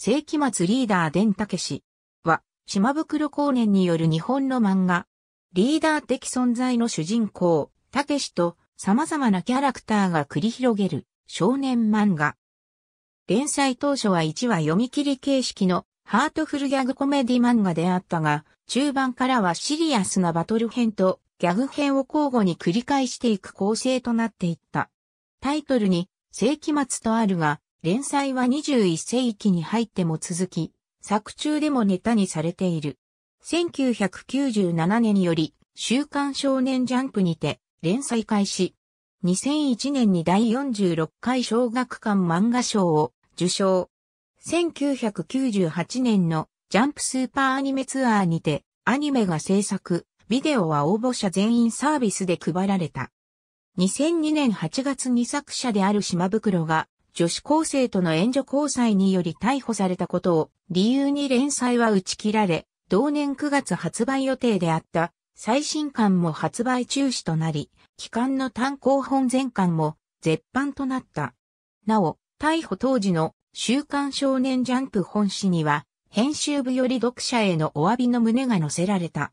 世紀末リーダー伝武氏は、島袋光年による日本の漫画、リーダー的存在の主人公、武氏と様々なキャラクターが繰り広げる少年漫画。連載当初は1話読み切り形式のハートフルギャグコメディ漫画であったが、中盤からはシリアスなバトル編とギャグ編を交互に繰り返していく構成となっていった。タイトルに世紀末とあるが、連載は21世紀に入っても続き、作中でもネタにされている。1997年により、週刊少年ジャンプにて、連載開始。2001年に第46回小学館漫画賞を受賞。1998年のジャンプスーパーアニメツアーにて、アニメが制作、ビデオは応募者全員サービスで配られた。2002年8月に作者である島袋が女子高生との援助交際により逮捕されたことを理由に連載は打ち切られ、同年9月発売予定であった最新刊も発売中止となり、期間の単行本全巻も絶版となった。なお、逮捕当時の週刊少年ジャンプ本誌には、編集部より読者へのお詫びの旨が載せられた。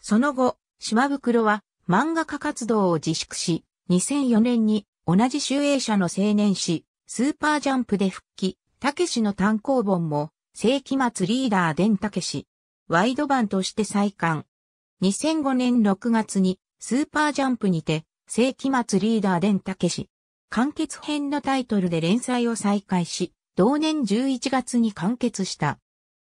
その後、島袋は漫画家活動を自粛し、2004年に同じ集英社の青年誌、スーパージャンプで復帰、たけしの単行本も、世紀末リーダー伝たけし、ワイド版として再刊。2005年6月に、スーパージャンプにて、世紀末リーダー伝たけし、完結編のタイトルで連載を再開し、同年11月に完結した。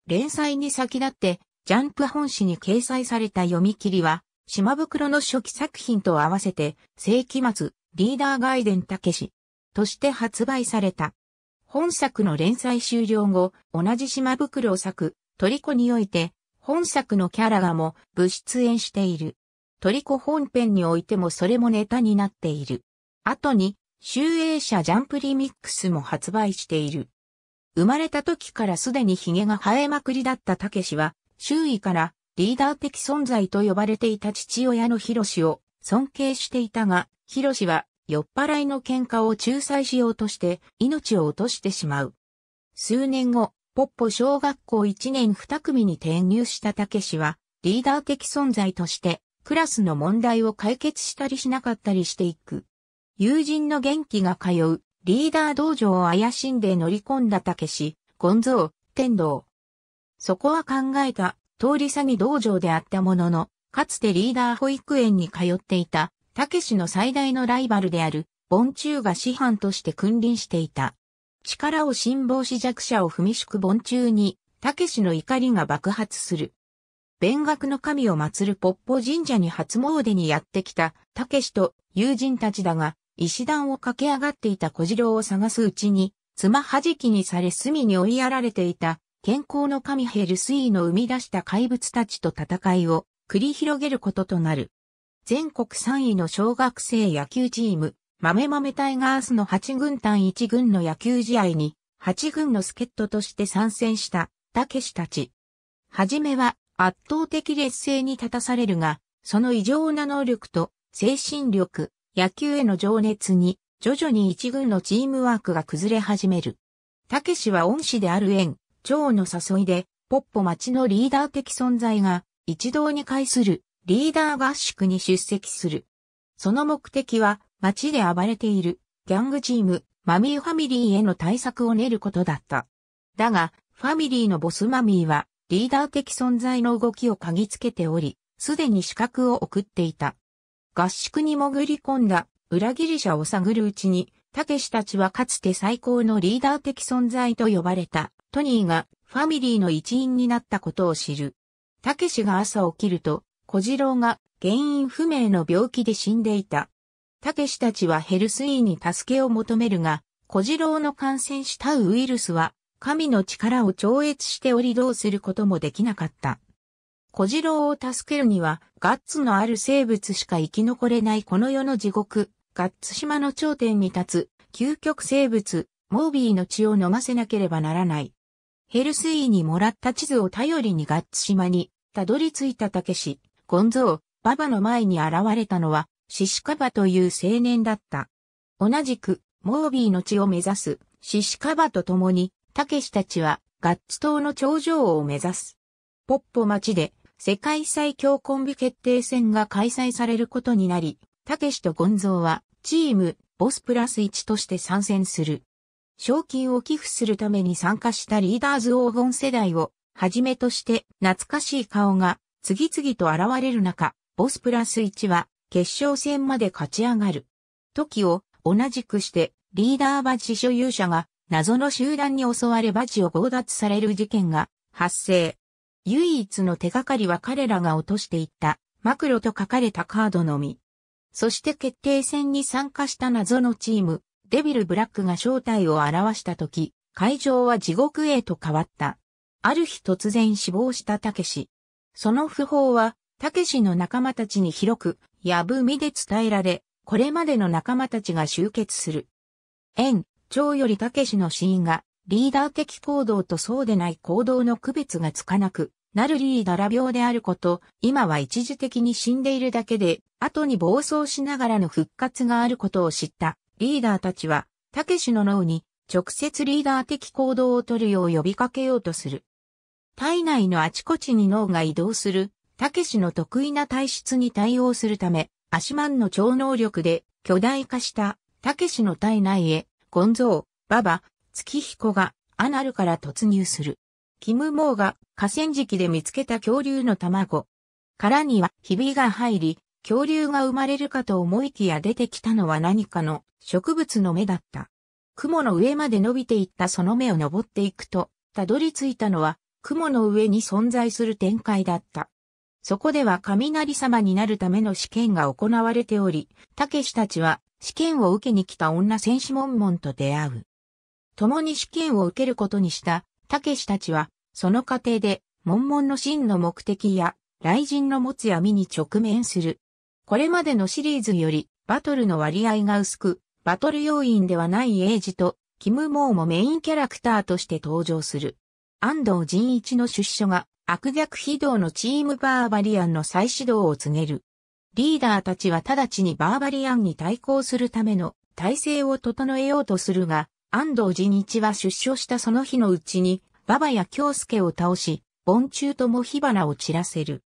連載に先立って、ジャンプ本誌に掲載された読み切りは、島袋の初期作品と合わせて、世紀末、リーダー外伝たけし、として発売された。本作の連載終了後、同じ島袋作、トリコにおいて、本作のキャラがも、部出演している。トリコ本編においてもそれもネタになっている。後に、集英社ジャンプリミックスも発売している。生まれた時からすでに髭が生えまくりだったたけしは、周囲からリーダー的存在と呼ばれていた父親のヒロシを尊敬していたが、ヒロシは酔っ払いの喧嘩を仲裁しようとして命を落としてしまう。数年後、ポッポ小学校1年2組に転入したたけしは、リーダー的存在として、クラスの問題を解決したりしなかったりしていく。友人の元気が通う、リーダー道場を怪しんで乗り込んだたけし、ゴンゾー、天道。そこは考えた、通り詐欺道場であったものの、かつてリーダー保育園に通っていた、たけしの最大のライバルである、盆中が師範として君臨していた。力を辛抱し弱者を踏みしく盆中に、たけしの怒りが爆発する。弁学の神を祀るポッポ神社に初詣にやってきた、たけしと友人たちだが、石段を駆け上がっていた小次郎を探すうちに、妻弾はじきにされ隅に追いやられていた、健康の神ヘルスイーの生み出した怪物たちと戦いを繰り広げることとなる。全国3位の小学生野球チーム、豆豆タイガースの8軍単1軍の野球試合に、8軍の助っ人として参戦した、たけしたち。はじめは圧倒的劣勢に立たされるが、その異常な能力と精神力、野球への情熱に、徐々に一軍のチームワークが崩れ始める。たけしは恩師である縁、蝶の誘いで、ポッポ町のリーダー的存在が、一堂に会するリーダー合宿に出席する。その目的は、街で暴れている、ギャングチーム、マミーファミリーへの対策を練ることだった。だが、ファミリーのボスマミーは、リーダー的存在の動きを嗅ぎつけており、すでに資格を送っていた。合宿に潜り込んだ裏切り者を探るうちに、たけしたちはかつて最高のリーダー的存在と呼ばれたトニーがファミリーの一員になったことを知る。たけしが朝起きると小次郎が原因不明の病気で死んでいた。武士たちはヘルスイーに助けを求めるが、小次郎の感染したウイルスは、神の力を超越しておりどうすることもできなかった。小次郎を助けるには、ガッツのある生物しか生き残れないこの世の地獄、ガッツ島の頂点に立つ、究極生物、モービーの血を飲ませなければならない。ヘルスイーにもらった地図を頼りにガッツ島に、たどり着いた武士。ゴンゾー、ババの前に現れたのは、シシカバという青年だった。同じく、モービーの地を目指す、シシカバと共に、タケシたちは、ガッツ島の頂上を目指す。ポッポ町で、世界最強コンビ決定戦が開催されることになり、タケシとゴンゾーは、チーム、ボスプラス1として参戦する。賞金を寄付するために参加したリーダーズ黄金世代を、はじめとして懐かしい顔が次々と現れる中、ボスプラス1は決勝戦まで勝ち上がる。時を同じくしてリーダーバジ所有者が謎の集団に襲われバジを強奪される事件が発生。唯一の手がかりは彼らが落としていったマクロと書かれたカードのみ。そして決定戦に参加した謎のチーム、デビルブラックが正体を表した時、会場は地獄へと変わった。ある日突然死亡したたけし。その訃報は、たけしの仲間たちに広く、やぶみで伝えられ、これまでの仲間たちが集結する。縁、長よりたけしの死因が、リーダー的行動とそうでない行動の区別がつかなく、なるリーダー病であること、今は一時的に死んでいるだけで、後に暴走しながらの復活があることを知ったリーダーたちは、たけしの脳に直接リーダー的行動を取るよう呼びかけようとする。体内のあちこちに脳が移動する、たけしの得意な体質に対応するため、アシマンの超能力で巨大化したたけしの体内へ、ゴンゾウ、ババ、月彦がアナルから突入する。キム・モーが河川敷で見つけた恐竜の卵。殻にはひびが入り、恐竜が生まれるかと思いきや出てきたのは何かの植物の芽だった。雲の上まで伸びていったその芽を登っていくと、たどり着いたのは雲の上に存在する展開だった。そこでは雷様になるための試験が行われており、たけしたちは試験を受けに来た女戦士モンモンと出会う。共に試験を受けることにしたたけしたちは、その過程で、モンモンの真の目的や、雷神の持つ闇に直面する。これまでのシリーズより、バトルの割合が薄く、バトル要員ではないエイジと、キム・モーもメインキャラクターとして登場する。安藤仁一の出所が悪逆非道のチームバーバリアンの再始動を告げる。リーダーたちは直ちにバーバリアンに対抗するための体制を整えようとするが、安藤仁一は出所したその日のうちに、馬場や京介を倒し、盆中とも火花を散らせる。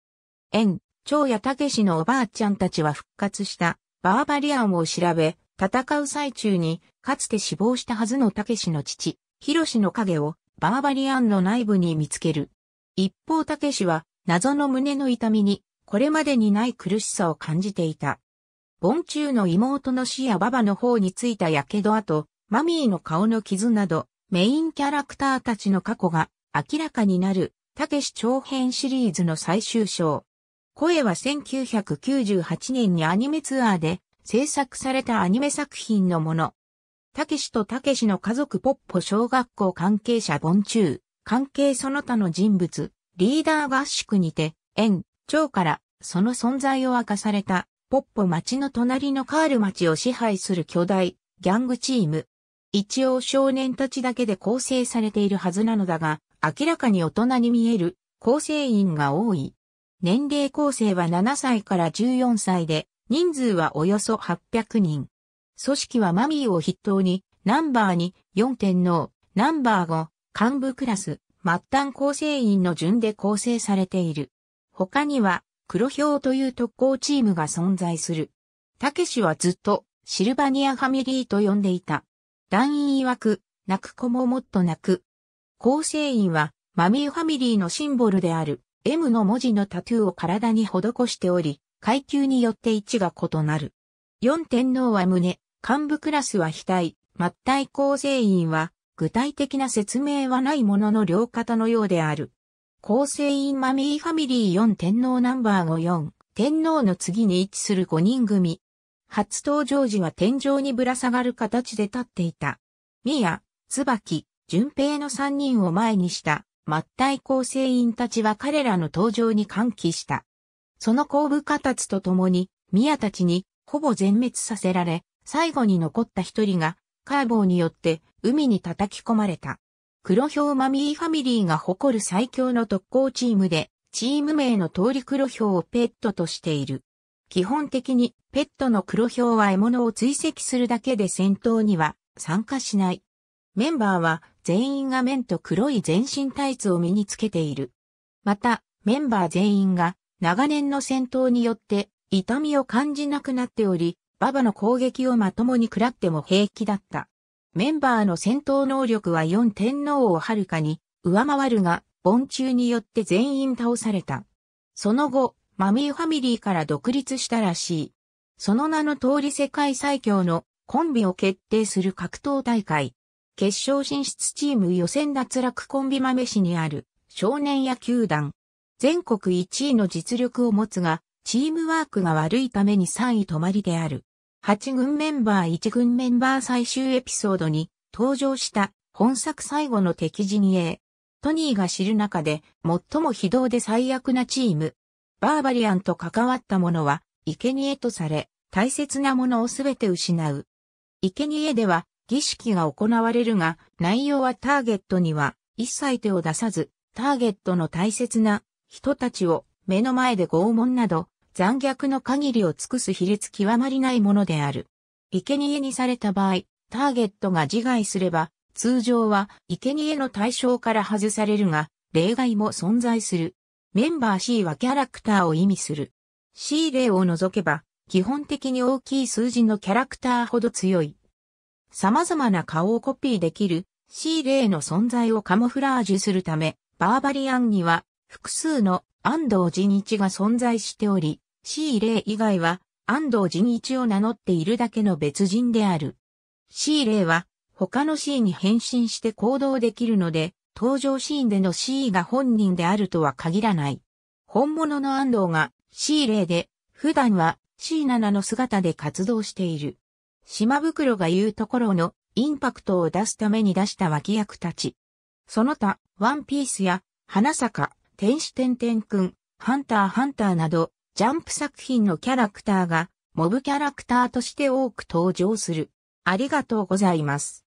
縁、長や武のおばあちゃんたちは復活したバーバリアンを調べ、戦う最中に、かつて死亡したはずの武の父、広氏の影をバーバリアンの内部に見つける。一方、たけしは、謎の胸の痛みに、これまでにない苦しさを感じていた。盆中の妹の死やババの方についたやけど跡、マミーの顔の傷など、メインキャラクターたちの過去が明らかになる、たけし長編シリーズの最終章。声は1998年にアニメツアーで制作されたアニメ作品のもの。たけしとたけしの家族ポッポ小学校関係者盆中、関係その他の人物、リーダー合宿にて、園、長からその存在を明かされた、ポッポ町の隣のカール町を支配する巨大、ギャングチーム。一応少年たちだけで構成されているはずなのだが、明らかに大人に見える構成員が多い。年齢構成は7歳から14歳で、人数はおよそ800人。組織はマミーを筆頭に、ナンバー2、4天皇、ナンバー5、幹部クラス、末端構成員の順で構成されている。他には、黒豹という特攻チームが存在する。たけしはずっと、シルバニアファミリーと呼んでいた。団員曰く、泣く子ももっと泣く。構成員は、マミーファミリーのシンボルである、M の文字のタトゥーを体に施しており、階級によって位置が異なる。四天皇は胸、幹部クラスは非対、末対構成員は、具体的な説明はないものの両方のようである。構成員マミーファミリー4天皇ナンバー54、天皇の次に位置する5人組。初登場時は天井にぶら下がる形で立っていた。宮、椿、淳平の3人を前にした、末対構成員たちは彼らの登場に歓喜した。その後部家達ととに、に、宮たちに、ほぼ全滅させられ、最後に残った一人が、カーボーによって海に叩き込まれた。黒豹マミーファミリーが誇る最強の特攻チームで、チーム名の通り黒豹をペットとしている。基本的にペットの黒豹は獲物を追跡するだけで戦闘には参加しない。メンバーは全員が面と黒い全身タイツを身につけている。また、メンバー全員が長年の戦闘によって痛みを感じなくなっており、ババの攻撃をまともに食らっても平気だった。メンバーの戦闘能力は四天皇を遥かに上回るが、盆中によって全員倒された。その後、マミーファミリーから独立したらしい。その名の通り世界最強のコンビを決定する格闘大会。決勝進出チーム予選脱落コンビ豆市にある少年野球団。全国1位の実力を持つが、チームワークが悪いために3位止まりである。8軍メンバー1軍メンバー最終エピソードに登場した本作最後の敵陣営。トニーが知る中で最も非道で最悪なチーム。バーバリアンと関わった者は生贄とされ、大切なものをすべて失う。生贄では儀式が行われるが、内容はターゲットには一切手を出さず、ターゲットの大切な人たちを目の前で拷問など残虐の限りを尽くす比率極まりないものである。生贄にされた場合、ターゲットが自害すれば、通常は生贄の対象から外されるが、例外も存在する。メンバー C はキャラクターを意味する。C 例を除けば、基本的に大きい数字のキャラクターほど強い。様々な顔をコピーできる C 例の存在をカモフラージュするため、バーバリアンには複数の安藤仁一が存在しており、C 例以外は安藤仁一を名乗っているだけの別人である。C 例は他の C に変身して行動できるので、登場シーンでの C が本人であるとは限らない。本物の安藤が C 例で、普段は C7 の姿で活動している。島袋が言うところのインパクトを出すために出した脇役たち。その他、ワンピースや、花坂、天使天天くん、ハンターハンターなど、ジャンプ作品のキャラクターがモブキャラクターとして多く登場する。ありがとうございます。